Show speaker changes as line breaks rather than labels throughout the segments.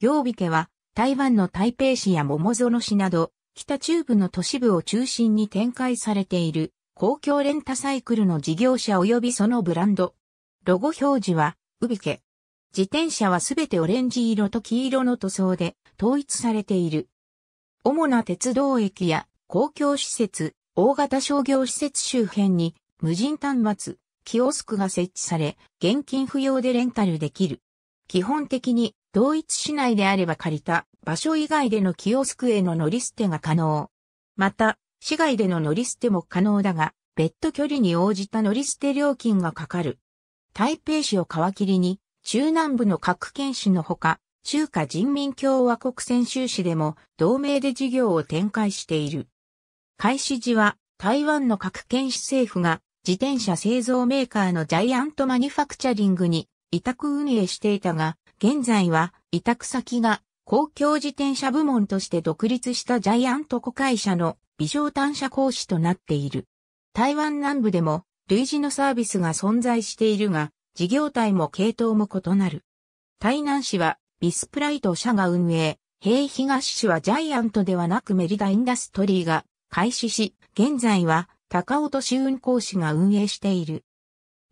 楊美家は台
湾の台北市や桃園市など、北中部の都市部を中心に展開されている公共レンタサイクルの事業者及びそのブランド。ロゴ表示は、ウビケ。自転車はすべてオレンジ色と黄色の塗装で統一されている。主な鉄道駅や公共施設、大型商業施設周辺に無人端末、キオスクが設置され、現金不要でレンタルできる。基本的に同一市内であれば借りた場所以外でのキオスクへの乗り捨てが可能。また、市外での乗り捨ても可能だが、別途距離に応じた乗り捨て料金がかかる。台北市を皮切りに、中南部の各県市のほか、中華人民共和国泉州市でも同盟で事業を展開している。開始時は台湾の各県市政府が自転車製造メーカーのジャイアントマニュファクチャリングに委託運営していたが、現在は委託先が公共自転車部門として独立したジャイアント子会社の微小単車講師となっている。台湾南部でも類似のサービスが存在しているが、事業体も系統も異なる。台南市はビスプライト社が運営、平東市はジャイアントではなくメリダインダストリーが開始し、現在は高尾都市運行士が運営している。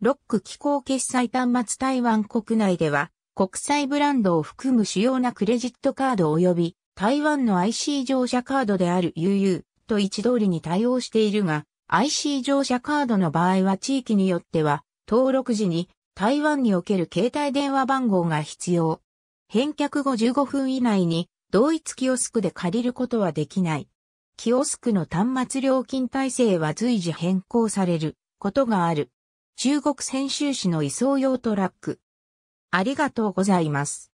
ロック機構決済端末台湾国内では、国際ブランドを含む主要なクレジットカード及び台湾の IC 乗車カードである UU と一通りに対応しているが、IC 乗車カードの場合は地域によっては、登録時に台湾における携帯電話番号が必要。返却後15分以内に同一キオスクで借りることはできない。キオスクの端末料金体制は随時変更されることがある。中国泉州市の移送用トラ
ック。ありがとうございます。